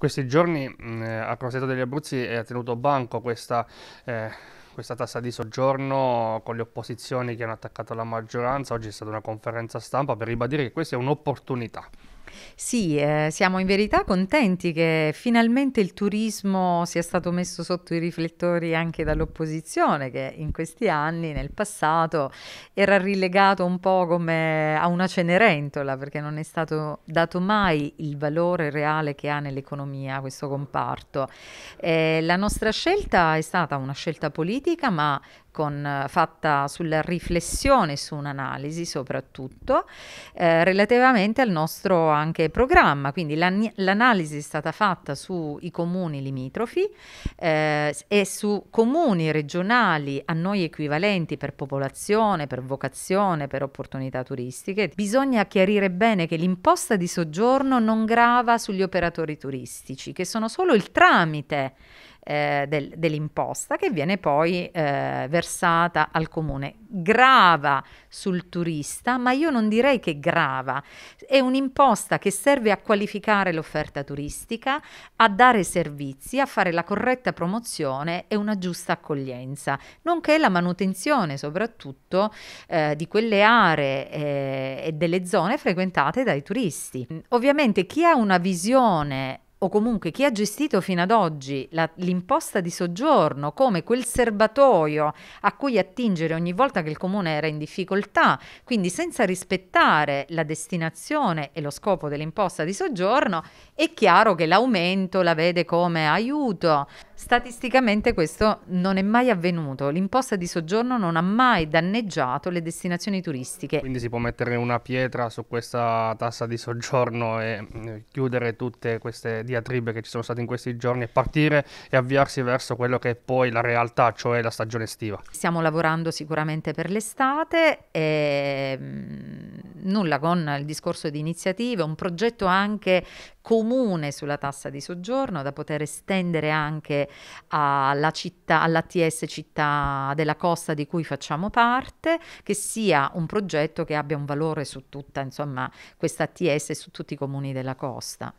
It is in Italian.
questi giorni mh, al Consiglio degli Abruzzi è tenuto banco questa... Eh, questa tassa di soggiorno con le opposizioni che hanno attaccato la maggioranza. Oggi è stata una conferenza stampa per ribadire che questa è un'opportunità. Sì, eh, siamo in verità contenti che finalmente il turismo sia stato messo sotto i riflettori anche dall'opposizione, che in questi anni, nel passato, era rilegato un po' come a una cenerentola, perché non è stato dato mai il valore reale che ha nell'economia questo comparto. Eh, la nostra scelta è stata una scelta politica, ma con, eh, fatta sulla riflessione, su un'analisi soprattutto, eh, relativamente al nostro anche programma. Quindi l'an- l'analisi è stata fatta sui comuni limitrofi eh, e su comuni regionali a noi equivalenti per popolazione, per vocazione, per opportunità turistiche. Bisogna chiarire bene che l'imposta di soggiorno non grava sugli operatori turistici, che sono solo il tramite eh, del, dell'imposta che viene poi eh, versata al comune. Grava sul turista, ma io non direi che grava, è un'imposta che serve a qualificare l'offerta turistica, a dare servizi, a fare la corretta promozione e una giusta accoglienza, nonché la manutenzione soprattutto eh, di quelle aree eh, e delle zone frequentate dai turisti. Ovviamente chi ha una visione o comunque chi ha gestito fino ad oggi la, l'imposta di soggiorno come quel serbatoio a cui attingere ogni volta che il comune era in difficoltà, quindi senza rispettare la destinazione e lo scopo dell'imposta di soggiorno, è chiaro che l'aumento la vede come aiuto. Statisticamente questo non è mai avvenuto, l'imposta di soggiorno non ha mai danneggiato le destinazioni turistiche. Quindi si può mettere una pietra su questa tassa di soggiorno e mm, chiudere tutte queste diatribe che ci sono state in questi giorni e partire e avviarsi verso quello che è poi la realtà, cioè la stagione estiva. Stiamo lavorando sicuramente per l'estate e mm, nulla con il discorso di iniziative, un progetto anche comune sulla tassa di soggiorno da poter estendere anche alla città, all'ATS città della costa di cui facciamo parte, che sia un progetto che abbia un valore su tutta insomma, questa ATS e su tutti i comuni della costa.